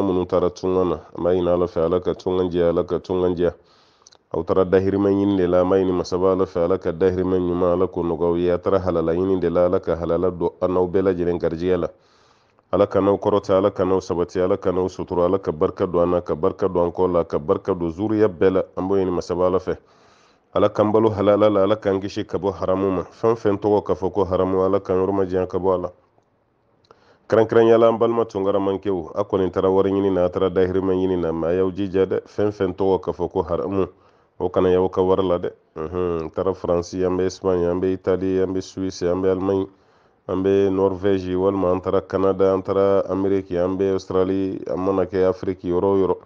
minnu tara tunga na a mayi na alafi alaka tunga jiya alaka tunga jiya a tara dahiriman yini de la a mayi ni masaba alafi alaka dahiriman ɲuman ala ko nɔgɔw ye a tara halala yini de la ala ka halala do a n'aw bɛɛ lajɛlen garijɛgɛ la ala ka n'aw kɔrɔta ala ka n'aw sabati ala ka n'aw sutura ala ka barika do an na ka barika do an kɔ la ka barika do zuriya bɛɛ la an b'o ɲini masaba ala fɛ ala k'an balo halala la ala k'an kisi ka bɔ haramu ma fɛn fɛn tɔgɔ k'a ko haramu ala k'an yɔrɔ majanya ka kɛrɛnkɛrɛnya la an balima tunkaramankɛw a kɔni taara wari ɲini na a taara dahirimɛ ɲini na ma a y'aw jija dɛ fɛn fɛn tɔgɔ ka fɔ ko haramu o kana y'aw ka wari la dɛ n faransi an bɛ espaɲe an bɛ itali an bɛ suwisi an bɛ alimaɲi an bɛ norvɛgi walima an taara kanada an taara ameriki an bɛ australi an mana kɛ afiriki yɔrɔ yɔrɔ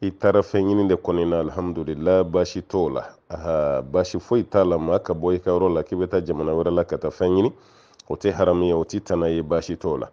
i taara fɛn ɲini de kɔni na alhamdulila baasi t'o la aha baasi foyi t'a la maa ka bɔ i ka yɔrɔ la k'i bɛ taa jamana wɛrɛ la ka taa fɛn ɲini o tɛ haramu ye o tɛ tana ye baasi t'o la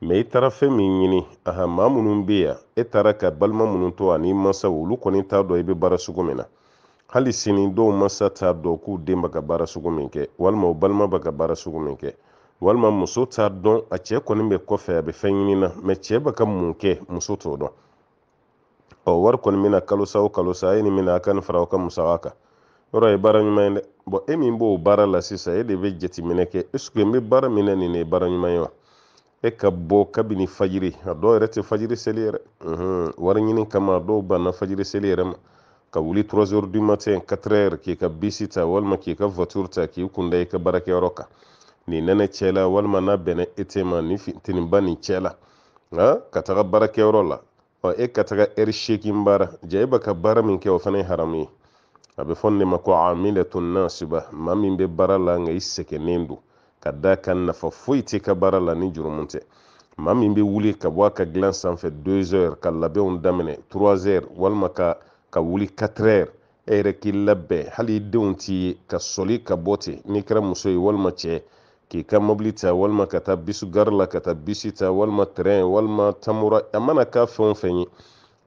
mɛ i taara fɛn min ɲini aha maa minnu bɛ yan e taara ka balima minnu to ani mansaw olu kɔni t'a dɔn i bɛ baara sugu min na hali sini dɔw mansa t'a dɔn k'u den bɛ ka baara sugu min kɛ walima u balima bɛ ka baara sugu min kɛ walima muso t'a dɔn a cɛ kɔni bɛ kɔfɛ a bɛ fɛn ɲini mɛ cɛ bɛ ka mun kɛ muso t'o dɔn ɔ wari kɔni bɛna kalo o kalo sa e nin bɛna a ka nin fara aw ka musaka kan yɔrɔ ye baara ɲuman ye dɛ e min b'o baara la sisan e de bɛ jateminɛ kɛ ɛseke n bɛ baara min na nin de baara ɲuman ye wa e ka bɔ kabini fajiri a dɔw yɛrɛ tɛ fajiri seli yɛrɛ wari ɲini kama a dɔw banna fajiri seli yɛrɛ ma ka wuli 3 heures du matin 4 heures k'i ka bisi ta walima k'i ka voiture ta k'i kunda i ka baarakɛyɔrɔ kan nin nɛnɛ cɛla walima n'a bɛnna e te ma nin finteniba nin cɛla nka ka taga baarakɛyɔrɔ la ɔ e ka taga ɛri seegin baara ja e bɛ ka baara min kɛ o fana ye haramu ye a bɛ fɔ nin ma ko amilatun nasiba maa min bɛ baara la nka i sɛgɛnnen don ka da kan nafa foyi tɛ ka baara la ni jurumu tɛ ma min bɛ wuli ka bɔ a ka dilan sanfɛ 2 ka labɛnw daminɛ 3 walima ka ka wuli 4 e yɛrɛ k'i labɛn hali i denw t'i ye ka sɔli ka bɔ ten n'i kɛra muso ye walima cɛ k'i ka mobili ta walima ka taa bisu gari la ka taa bisi ta walima terɛn walima tamura a mana k'a fɛn o fɛn ye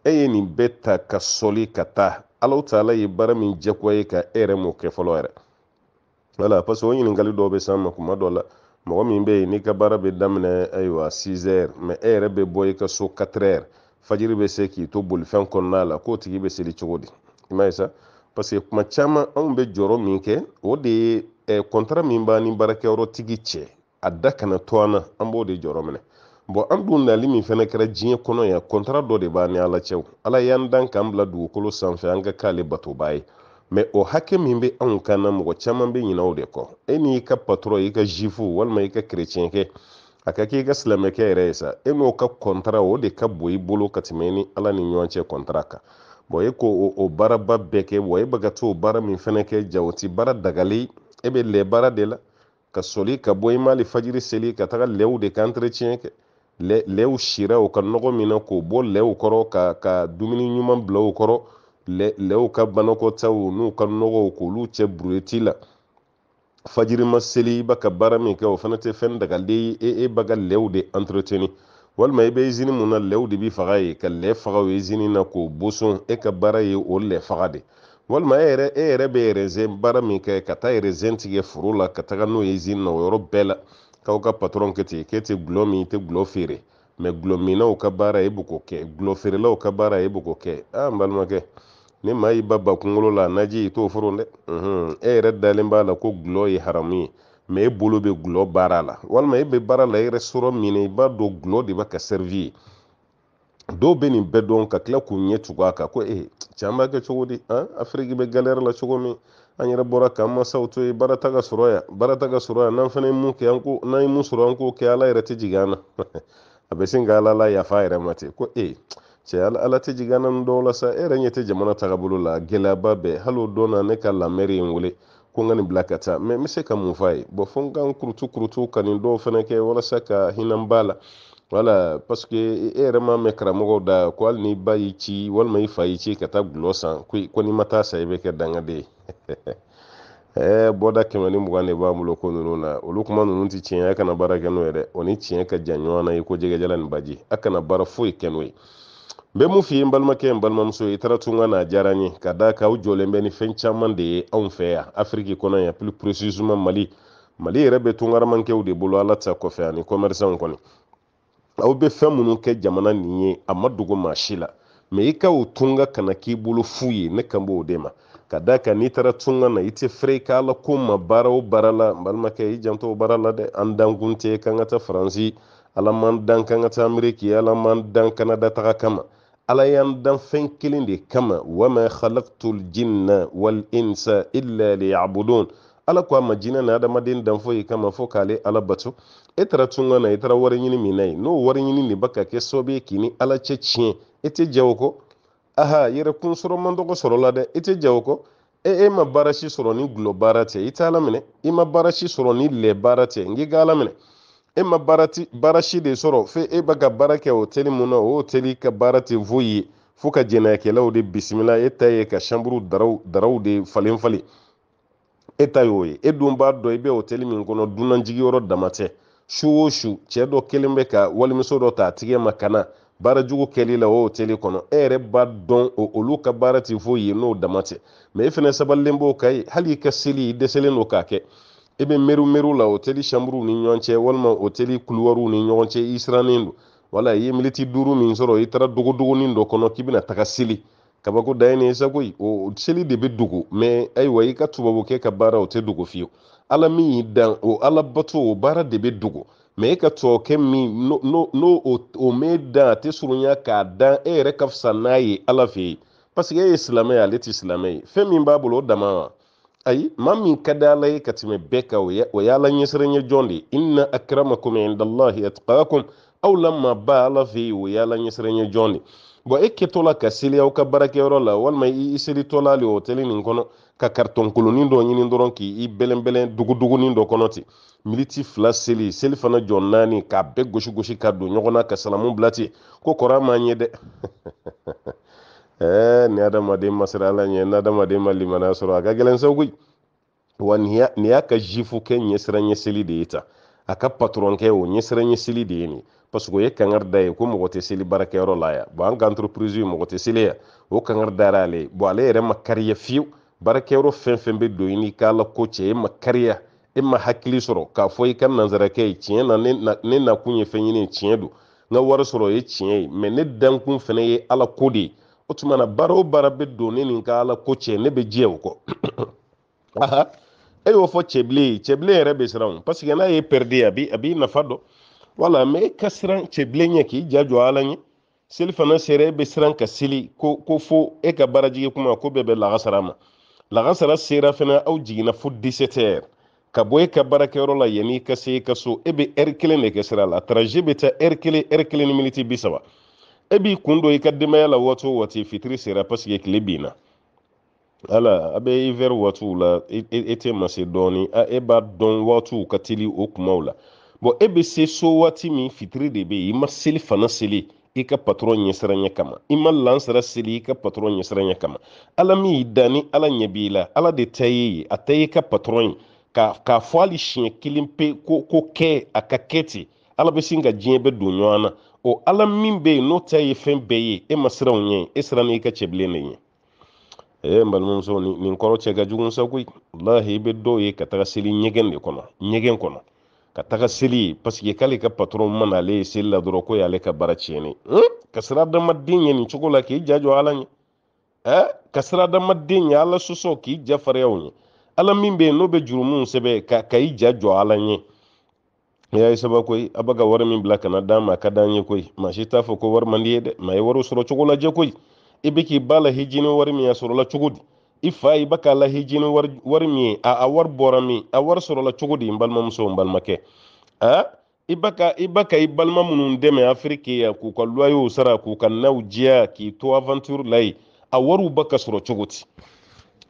e ye nin bɛɛ ta ka sɔli ka taa alaw ta ye baara min jagoya ye ka e yɛrɛ m'o kɛ fɔlɔ yɛrɛ wala parce que o ɲininkali dɔw bɛ s'an ma kuma dɔ la mɔgɔ min bɛ yen n'i ka baara bɛ daminɛ ayiwa 6 heures mais e yɛrɛ bɛ bɔ i ka so 4 heures fajiri bɛ se k'i to bolifɛn kɔnɔna la k'o tigi bɛ seli cogo di i m'a ye sa parce que kuma caman anw bɛ jɔrɔ min kɛ o de ye eh, kɔntara min b'a ni baarakɛyɔrɔ tigi cɛ a da kana to an na an b'o de jɔrɔ minɛ bɔn an dun nali min fɛnɛ kɛra diɲɛ kɔnɔ yan kɔntara dɔ de b'a ni ala cɛw ala y'an dan k'an bila dugukolo sanfɛ an ka k'ale batoba ye mɛ o hakɛ min be anw kan na mɔgɔ caman bɛ ɲinɛ o de kɔ e n'i ka patɔrɔn i ka zifu walima i ka kerecɛnkɛ a ka k'i ka silamɛkɛ yɛrɛ ye sa e n'o ka kɔntara o de ka bon i bolo ka tɛmɛ ni ala ni ɲɔgɔn kɔntara kan bɔn e ko o baaraba bɛɛ kɛ wa e bɛ ka baara min fɛnɛ kɛ jawo baara dagali e bɛ lɛ baara de la ka soli ka bɔ i mali fajiri seli ka taga lɛw de ka anteretiɲɛ kɛ lɛw sira u ka nɔgɔ min na k'o bɔ lɛw kɔrɔ ka dumuni ɲuman bila u kɔrɔ lɛw ka banakɔtaw n'u ka nɔgɔw k'olu cɛ buruyeti la fajiri seli i b'a ka baara min kɛ o fana tɛ fɛn dagalen ye e e b'a ka lɛw de entreteni walima i e bɛ izini e mun na lɛw de bi faga ye ka lɛ faga o izini e na k'o boson e ka baara ye o lɛ faga de walima e yɛrɛ e yɛrɛ bɛ rɛzɛn baara min kɛ ka taa rɛzɛn tigɛ foro la ka taga n'o ye izini na o yɔrɔ bɛɛ la k'aw ka patron kɛ ten k'e tɛ gulɔ min i tɛ gulɔ feere ma gulɔminaw ka baara e bo ko kɛ gulɔfeerelaw ka baara e bo ko kɛ a ah, n balimakɛ ni maa yi ba ba kungolo la naji i t'o foron dɛ e yɛrɛ dalen b'a la ko gulɔ ye haramu ye ma e bolo bɛ gulɔ baara la walima e bɛ baara la yɛrɛ e sɔrɔ min na i b'a dɔn gulɔ de b'a ka sɛrivi ye dɔw bɛ nin bɛɛ dɔn ka tila k'u ɲɛ tugu a kan ko ee eh, cɛ an b'a kɛ cogo di an afiriki bɛ galɛri la cogo min an yɛrɛ bɔra k'an mansaw to yen baara ta ka sɔrɔ yan baara ta ka sɔrɔ yan n'an fana ye mun kɛ an ko n'an ye mun sɔrɔ an k'o kɛ ala yɛrɛ tɛ jigin an na. a bɛ sin ka ala yafa yɛrɛ ma ten ko e cɛ ala, tɛ jigin dɔw la sa e yɛrɛ ɲɛ tɛ jamana tagabolo la gɛlɛyaba bɛɛ hali o don na ne ka lamɛri ye n wele ko n ka nin bila ka taa mɛ n bɛ se ka mun f'a ye bɔn fo n ka n kurutu kurutu ka nin dɔw fɛnɛ kɛ walasa ka hinɛ b'a la wala paske e yɛrɛ e m'a mɛn karamɔgɔw da ko hali n'i ba y'i ci walima i fa y'i ci ka taa gulɔ san ko n'i ma taa sa i bɛ kɛ dangaden ye Eh, bɔda kɛmɛ ni mugan de b'a bolo ko ninnu na olu kuma ninnu tɛ tiɲɛ a kana baara kɛ n'o ye o ni tiɲɛ ka jan ɲɔgɔn na i ko jɛgɛjalan ni baji a kana baara foyi kɛ n'o ye n bɛ mun f'i ye n balimakɛ n balimamuso i taara tunga n'a diyara n ye ka d'a kan aw jɔlen bɛ ni fɛn caman de ye anw fɛ yan afiriki kɔnɔ yan plus précisément mali mali yɛrɛ bɛ tungaramankɛw de bolo ala ta kɔfɛ ani commerçants kɔni aw bɛ fɛn minnu kɛ jamana nin ye a ma dogo maa si la mɛ i ka o tunga kana k'i bolo fu ye ne kan b'o de ma ka da n'i taara tunga na i fere k'a la ko bara la janto o la dɛ an dankun te ka faransi ala man dan k'an ka taa ameriki ala man dan kanada taga kama ala y'an dan fɛn kelen de kama wama al jinna wal insa illa liya'budun ala ko a ma jina na adamaden dan foyi kama fo k'ale ala batu e tunga na i e taara wari ɲini n'o wari ɲini de bɛ ka kɛ ala cɛ tiɲɛ e jawoko aha yɛrɛ kun sɔrɔ man dɔgɔ sɔrɔ la dɛ i tɛ ja o kɔ e e ma baara si sɔrɔ ni gulɔ baara tɛ i t'a laminɛ i ma baara si sɔrɔ ni lɛ baara tɛ n k'i k'a laminɛ e ma baara si e de sɔrɔ fe e ba ka baara kɛ o teli mun na o teli ka baara tɛ foyi ye fo ka jɛnɛyakɛlaw de bisimila e ta ye ka sanburu daraw daraw de falen falen e ta y'o ye e dun b'a dɔn i e bɛ o teli min kɔnɔ dunan dama tɛ su o su cɛ dɔ kelen bɛ ka walimuso dɔ ta a tigɛ ma ka na baara jugu kɛli la e, o hoteli kɔnɔ e yɛrɛ b'a dɔn olu ka baara ti foyi ye n'o dama tɛ mɛ e fɛnɛ sabalilen b'o ka ye hali i ka seli i dɛsɛlen do k'a kɛ i bɛ meru meru la hoteli shamburuw ni ɲɔgɔn cɛ walima hoteli kuluwaruw ni ɲɔgɔn cɛ i sirannen do wala i ye militi duuru min sɔrɔ i taara dogodogonin dɔ kɔnɔ k'i bɛna taga seli kabako dan ye nin ye o seli de bɛ dogo mɛ ayiwa i ka tubabukɛ ka baara o tɛ dogo fiyewu ala min y'i dan o ala bato o baara de bɛ dogo mɛ ka tubabu kɛ min n'o o, mɛ dan a tɛ surunya k'a dan e yɛrɛ ka fisa n'a ye ala fɛ yen paseke e ye silamɛ ye ale tɛ silamɛ ye fɛn min b'a bolo o dama wa ayi maa min ka di ala ye ka tɛmɛ bɛɛ kan o y'ala ɲɛsirɛɲɛ jɔn de inna akramakum indalahi atqakum aw la maa ba ala fɛ yen o y'ala ɲɛsirɛɲɛ jɔn de bɔn e kɛtɔ la ka seli aw ka baarakɛyɔrɔ la walima i selitɔla le hɔtɛli nin kɔnɔ ka karitɔnkolonin dɔ ɲini dɔrɔn k'i bɛlɛnbɛlɛn dugudugunin dɔ kɔnɔ ten militi fila seli seli fana jɔ naani k'a bɛɛ gosi ka don ɲɔgɔn na ka salamu bila ten ko kɔrɔ an m'an ye dɛ ɛɛ ni adamaden ma siran ala ɲɛ ni adamaden ma limaniya sɔrɔ a ka gɛlɛn sa koyi wa nin y'a ka zifu kɛ ɲɛsiran ɲɛsili de ye tan a ka patɔrɔnkɛ o ɲɛsiran ɲɛsili de ye nin parce o ye kangari da ye ko mɔgɔ tɛ seli baarakɛyɔrɔ la yan bon an ka entreprise mɔgɔ tɛ seli yan o kangari dara ale ye bon ale yɛrɛ ma kariya fiyewu baarakɛyɔrɔ fɛn fɛn bɛ don i n'i ka ala ko cɛ e ma kariya e ma hakili sɔrɔ k'a fɔ i ka nanzarakɛ ye tiɲɛ e na ne nakun ye fɛn ɲini tiɲɛ don n ka wari sɔrɔ o ye tiɲɛ ye mɛ ne dankun fana ye ala ko de ye o tuma na baara o baara bɛ don ne nin ka ala ko cɛ ne bɛ jɛ o kɔ aha e y'o fɔ cɛbilen ye cɛbilen yɛrɛ bɛ siran o parce que n'a ye pɛridi ye a b'i a b'i nafa dɔn wala mɛ e ka siran cɛbilen ɲɛ k'i ja jɔ ala ɲɛ seli fana sera e bɛ siran ka seli ko ko fo e ka baarajigi kuma ko bɛɛ bɛ laga ma lagasara sera fana aw jiginna fo 17 ka bɔ e ka baarakɛyɔrɔ la yanni i ka se i ka so e be ɛri kelen de kɛ sira la traje be ta ɛri kelen ɛri kelen ni miniti bi e b'i kun don i ka denbaya la waati o waati fitiri sera paseke tile binna ala a be ivɛri waatiw la e tɛ ma se dɔɔni e b'a dɔn waatiw ka teli o kumaw la bɔn e be se so waati min fitiri de be i ma seli fana seli i ka patɔrɔn ɲɛsira kama i ma lansara seli i ka patɔrɔn ɲɛsira kama ala min i dani ala ɲɛ b'i la ala de ta ye ye a ta ye ka patron ye k'a fɔ hali siɲɛ kelen pe ko ko kɛ a ka kɛ ten ala be sin ka diɲɛ bɛɛ don ɲɔgɔn na o ala min bɛ yen n'o ta ye fɛn bɛɛ ye e ma siranw ɲɛ e siran n'i ka cɛbilen ne ɲɛ ee n balimamuso nin kɔrɔ cɛ ka sa koyi walahi i be dɔw ye ka taga seli ɲɛgɛn de kɔnɔ ɲɛgɛn kɔnɔ ka taga seli paseke k'ale ka patron mana ale ye seli la dɔrɔn ko y'ale ka baara tiɲɛnen ka sira adamaden ɲɛ nin cogo la k'i ja jɔ ala ɲɛ ka sira adamaden ɲɛ ala sɔsɔ k'i ja fariyaw ɲɛ ala min bɛ yen n'o bɛ jurumunw sɛbɛ ka ka i ja jɔ ala ɲɛ i y'a ye saba koyi a b'a ka wari min bila kana d'an ma a ka d'an ye koyi maa si t'a fɔ ko wari man di ye dɛ maa ye wariw sɔrɔ cogo lajɛ koyi i bɛ k'i ba la hiji wari min y'a sɔrɔla cogo di i fa i ba k'a lahijini wari min ye a wari bɔra min a wari sɔrɔla cogo di n balimamuso n balimakɛ i ba ka i ba ka i balima minnu dɛmɛ afiriki ya k'u ka luwayew sara k'u ka naw diya k'i to aventure la yen a wariw ba ka sɔrɔ cogo di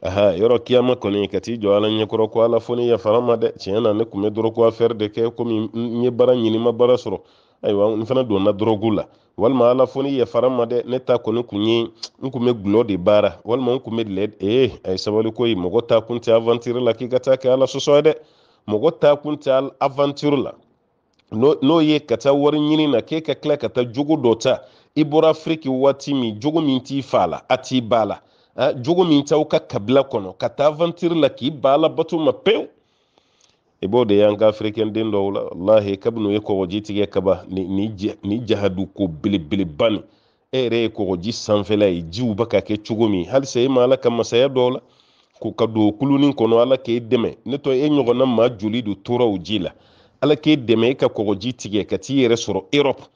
aha yɔrɔ kiyama kɔni ka t'i jɔ ala ɲɛkɔrɔ ko ala fo ne yafara ma dɛ tiɲɛ na ne tun bɛ dɔrɔn ko affaire de kɛ komi n ye baara ɲini n ma baara sɔrɔ ayiwa n fana donna dɔrɔgu la walima ala fo ni yafara ma dɛ ne ta kɔni kun ye n kun bɛ gulɔ de baara walima n kun bɛ lɛ ee a ye sabali ko ye mɔgɔ ta kun tɛ avantiri la k'i ka taa kɛ ala sɔsɔ ye dɛ mɔgɔ ta kun tɛ avantiri la n'o ye ka taa wari ɲini na k'e ka tila ka taa jogo dɔ ta i bɔra afiriki waati min jogo min t'i fa la a t'i ba la ah, jogo min t'aw ka kabila kɔnɔ ka taa avantiri la k'i ba la bato ma pewu i b'o de y'an ka afirikɛn den dɔw la walahi kabini ye kɔgɔji tigɛ kaba ni ni jahadu ko belebeleba ni e yɛrɛ ye kɔgɔji sanfɛla ye jiw bɛ ka kɛ cogo min halisa e ma ala ka masaya dɔw la k'u ka don kulunin kɔnɔ ala k'e dɛmɛ ne tɔ e ɲɔgɔnna maa joli de tora o ji la ala k'e dɛmɛ e ka kɔgɔji tigɛ ka t'i yɛrɛ sɔrɔ erɔpu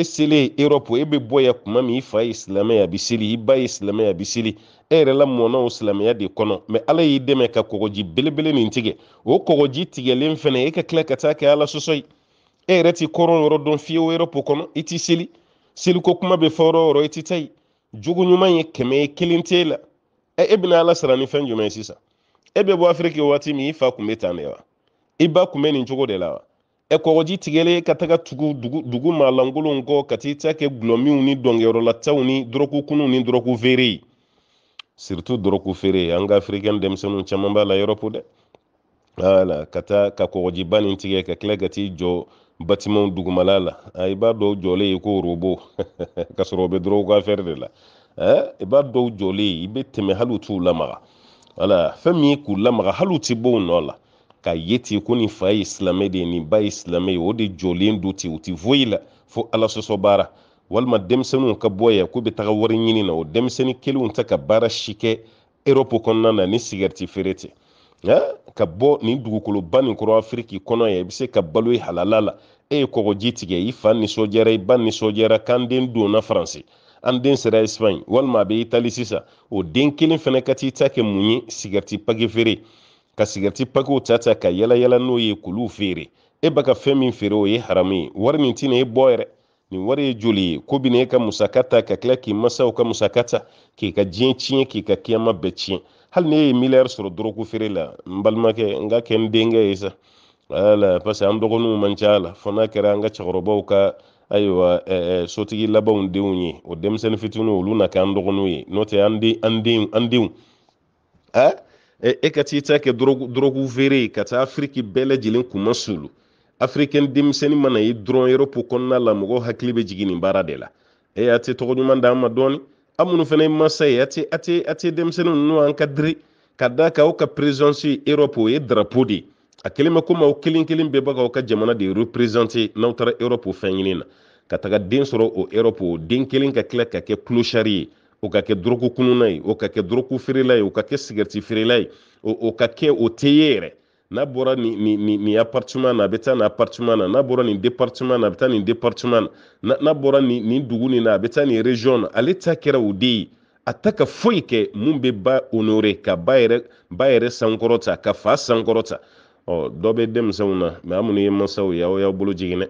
e selen erɔpu e bɛ bɔ yan kuma min i fa ye silamɛ ye seli i ba ye silamɛ ye seli e yɛrɛ la mɔnna o silamɛya de kɔnɔ mɛ ala y'i dɛmɛ ka kɔgɔji belebele nin tigɛ o kɔgɔji tigɛlen fɛnɛ e ka tila ka taa kɛ ala sɔsɔ ye e yɛrɛ ti kɔrɔn yɔrɔ dɔn fiyewu erɔpu kɔnɔ i ti seli seliko kuma bɛ fɔ yɔrɔ i ti ta ye jogo ɲuman ye kɛmɛ ye kelen t'e la e bɛna ala sara ni fɛn jumɛn ye sisan e bɛ bɔ afiriki waati min i fa kun bɛ tan de wa i ba kun bɛ nin cogo de la wa e kɔgɔji tigɛlen ka taga tugu dugu, dugu maa lankolon kɔ ka t'i ta kɛ gulɔminw ni dɔnkɛyɔrɔlataw ni dɔrɔkukunw ni dɔrɔku feere ye surtout dɔrɔku feere an ka afirikɛn denmisɛnninw caman b'a la yɔrɔpo dɛ wala ka taa ka kɔgɔjiba nin tigɛ ka tila ka t'i jɔ batimaw dugumala la a i b'a dɔw jɔlen ye ko robo ka sɔrɔ o bɛ dɔrɔku ka fɛrɛ de la eh, i b'a dɔw jɔlen i bɛ tɛmɛ hali u t'u lamaga wala fɛn min ye k'u lamaga hali u tɛ bɔ u nɔ la k'a ye ten ko nin fa ye silamɛ de ye nin ba ye silamɛ ye o de jɔlen don ten u tɛ foyi la fo ala sɔsɔ baara walima denmisɛnninw ka bɔ yan k'u bɛ taga wari ɲini na o denmisɛnnin kelenw ta ka baara si kɛ erɔpu kɔnɔna na ni sigɛriti feere tɛ ka bɔ nin dugukoloba nin kɔrɔ afiriki kɔnɔ yan i bɛ se ka balo ye halala la e ye kɔgɔji tigɛ i fa nisɔndiyara i ba nisɔndiyara k'an den donna faransi an den sera espagne walima a bɛ itali sisan o den kelen fana ka t'i ta kɛ mun ye sigɛriti page feere ka sigɛriti pakiw ta ta ka yalayala n'o ye k'olu feere e ba e ka fɛn min feere o ye haramu ye wari nin tina e bɔ yɛrɛ nin wari ye joli ye ko bina e ka musaka ta ka kila k'i masaw ka musaka ta k'i ka diɲɛ tiɲɛ k'i ka kiyama bɛɛ tiɲɛ hali ne ye miliyari sɔrɔ dɔrɔku feere la n balimakɛ n ka kɛ n denkɛ ye sa wala parce que an dɔgɔninw man ca la fɔ n'a kɛra an ka cɛkɔrɔbaw ka ayiwa ɛɛ sotigi labanw denw ye o denmisɛnnin fitininw olu na kɛ an dɔgɔninw ye n'o tɛ an den an denw an denw ɛɛ Eh, e ka t'i ta kɛ dɔrɔgu feere ka taa afiriki bɛɛ lajɛlen kuma sulu afirikɛn denmisɛnnin mana ye dɔrɔn yɔrɔpo kɔnɔna la mɔgɔw hakili bɛ jigin nin baara de la e y'a tɛ tɔgɔ ɲuman d'an ma dɔɔni an minnu fana ye masa ye a tɛ a tɛ a tɛ denmisɛnnin ninnu an ka diri ka d'a kan aw ka perezansi erɔpu o ye darapo de ye a kelen bɛ komi aw kelen kelen bɛɛ bɛ k'aw ka jamana de reprezante n'aw taara erɔpu fɛn ɲini na ka taga den sɔrɔ o erɔpu o den kelen ka tila ka kɛ kulosari ye o ka kɛ dɔrɔku kununna ye o ka kɛ dɔrɔku feerela ye o ka kɛ sigɛriti feerela ye o ka kɛ o tɛ ye yɛrɛ n'a bɔra nin nin nin nin appartement na a bɛ taa ni appartement na n'a bɔra nin département na a bɛ taa nin département na n'a bɔra nin nin dugu nin na a bɛ taa nin région na ale ta kɛra o de ye a ta ka foyi kɛ mun bɛ ba honorer ka ba yɛrɛ ba yɛrɛ sankɔrɔta ka fa sankɔrɔta ɔ dɔ bɛ denmisɛnw na mɛ an minnu ye mansaw ye aw y'aw bolo jigin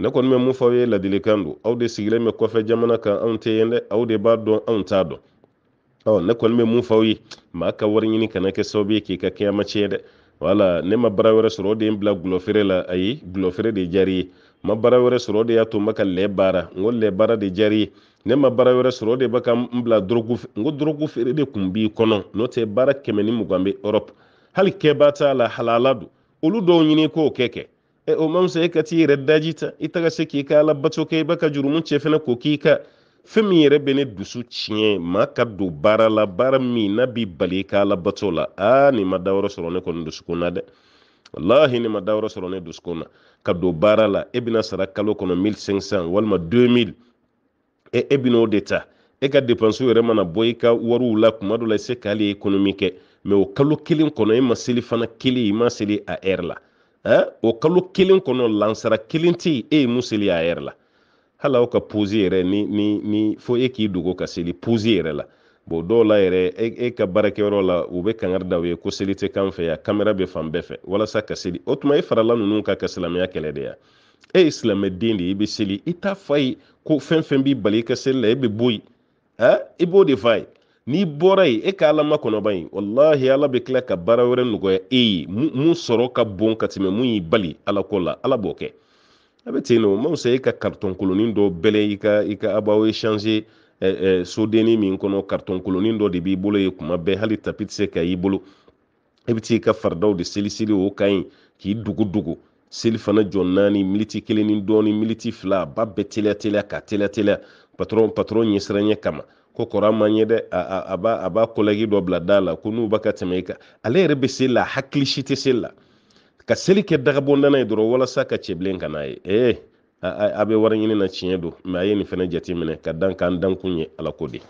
ne kɔni bɛ mun fɔ ye ladilikan don aw de sigilen bɛ kɔfɛ jamana kan anw tɛ yen dɛ aw de b'a dɔn anw t'a dɔn ɔ ne kɔni bɛ mun fɔ ye maa ka wari ɲini kana kɛ sababu ye k'i ka kɛyama tiɲɛ dɛ wala ne ma baara wɛrɛ sɔrɔ o de ye n bila gulɔfere la ayi gulɔfere de diyar'i ye ma baara wɛrɛ sɔrɔ o de y'a to n bɛ ka lɛ baara n ko lɛ baara de diyar'i ye ne ma baara wɛrɛ sɔrɔ o de bɛ ka n bila dɔrɔgu n ko dɔrɔgu feere de tun b'i kɔnɔ n'o tɛ baara kɛmɛ ni mugan bɛ ɔrɔpu hali kɛbaa t'a la halala don olu dɔw ɲini k'o kɛ kɛ E, umam sai ka ti yɛrɛ daji ta i taga se k'i ka ala bato kɛ i ba ka jurumu cɛ fɛnɛ ko k'i ka fɛn min yɛrɛ bɛ ne dusu tiɲɛ maa ka don baara la baara min n'a b'i bali i ka ala bato la aa nin ma dayɔrɔ sɔrɔ ne kɔni dusukun na dɛ walahi nin ma dayɔrɔ sɔrɔ ne dusukun na ka don baara la e bɛna sara kalo kɔnɔ 1500 walima 2000 e e bɛn'o de ta e ka depansiw yɛrɛ e mana bɔ i ka wariw la kuma dɔ la i e se k'ale ye ekonomi kɛ mɛ o kalo kelen kɔnɔ e ma seli fana kelen i ma seli a ɛri er la o kalo kelen kɔnɔ lansara kelen tɛ e ye mun seli a yɛrɛ la hali aw ka posi yɛrɛ ni ni ni fo e k'i dogo ka seli posi yɛrɛ la bon dɔw la yɛrɛ e, e ka baarakɛyɔrɔ la u bɛ kangari da u ye ko seli tɛ kan fɛ yan kamera bɛ fan bɛɛ fɛ walasa ka seli o tuma e farala ninnu kan ka silamɛya kɛlɛ de ya e ye silamɛden de ye i e bɛ seli i t'a fɔ a ye ko fɛn fɛn b'i bali i ka seli la e bɛ bɔ yen i b'o de f'a ye n'i bɔra yen e ka ala makɔnɔba in wallahi ala bɛ tila ka baara wɛrɛ nɔgɔya e ye mun sɔrɔ ka bon ka tɛmɛ mun y'i bali ala ko la ala b'o kɛ a bɛ ten nɔ ma fisa e ka karitɔn kolonin dɔ bɛlɛ i ka i ka abaw échanger eh, eh, sodennin min kɔnɔ karitɔn kolonin dɔ de b'i bolo ye kuma bɛɛ hali tapi tɛ se ka y'i bolo e bɛ t'i ka faridaw de seliseli o kan yen k'i dugu dugu seli fana jɔ naani militi kelen ni dɔɔni militi fila a ba bɛɛ teliya teliya ka teliya teliya patron patɔrɔn ɲɛsiranɲɛ kama ko kɔrɔ man ɲɛ dɛ a b'a a b'a kolɛgi dɔ bila da la ko n'u b'a ka tɛmɛ i kan ale yɛrɛ bɛ seli la hakili si tɛ seli la ka seli kɛ dagabɔndana ye dɔrɔn walasa ka cɛbilen ka n'a ye ee a bɛ wari ɲini na tiɲɛ don mɛ a ye nin fana jateminɛ ka dan k'an dankun ye ala ko de